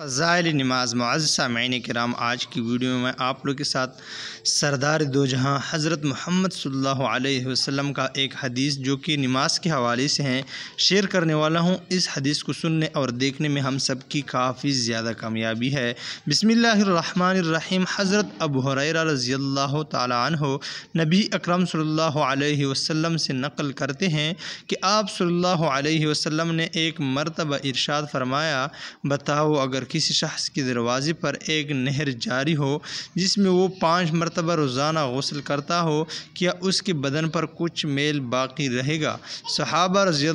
फ़ज़ाइल नमाज़ मज़ सामीन कराम आज की वीडियो में आप लोग के साथ सरदार दो जहाँ हज़रत मोहम्मद सल्लल्लाहु अलैहि वसल्लम का एक हदीस जो कि नमाज के हवाले से हैं शेयर करने वाला हूँ इस हदीस को सुनने और देखने में हम सब की काफ़ी ज़्यादा कामयाबी है बिसमीम हज़रत अबू हुरैरा रज़ी अल्लाह तहो नबी अकरम सल्लल्लाहु अलैहि वसल्लम से नकल करते हैं कि आप सल्लल्लाहु अलैहि वसल्लम ने एक मरतबा इरशाद फरमाया बताओ अगर किसी शख्स के दरवाज़े पर एक नहर जारी हो जिसमें वो पाँच मरतबा रोज़ाना गसल करता हो क्या उसके बदन पर कुछ मेल बाकी रहेगा सहाबा रज़ी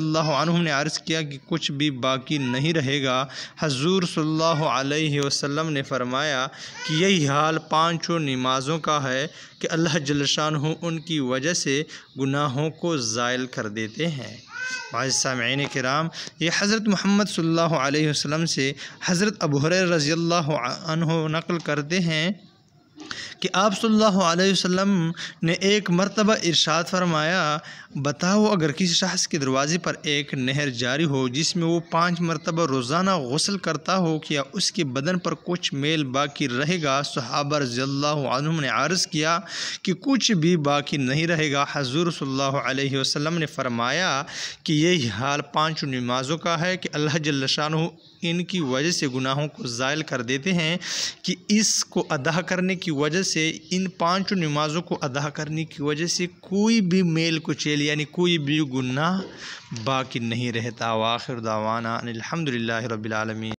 ने अर्ज़ किया कि कुछ भी बाकी नहीं रहेगा हजूर सल्लल्लाहु अलैहि वसल्लम ने फरमाया कि यही हाल पाँचों नमाज़ों का है कि अल्लाह जलशान हो उनकी वजह से गुनाहों को ज़ायल कर देते हैं माज़ामीन कराम ये हज़रत महमद सल्ला वसम से हज़रत अबू हर रज़ी नकल करते हैं कि आप सल्लल्लाहु अलैहि वसल्लम ने एक मरतबा इरशाद फरमाया बताओ अगर किसी शख्स के दरवाज़े पर एक नहर जारी हो जिसमें वो पाँच मरतबा रोज़ाना गसल करता हो क्या उसके बदन पर कुछ मेल बाकी रहेगा सहाबा रज़ील्ला ने आर्ज़ किया कि कुछ भी बाकी नहीं रहेगा हजूर सल वसम ने फरमाया कि यही हाल पाँच नमाज़ों का है कि अल्लाह जल्लाशान इनकी वजह से गुनाहों को ज़ायल कर देते हैं कि इसको अदा करने की वजह से इन पांचों नमाज़ों को अदा करने की वजह से कोई भी मेल कुचेल यानी कोई भी गुनाह बाकी नहीं रहता वाखिर दावाना अनिलहमदिल्ला रबालमीन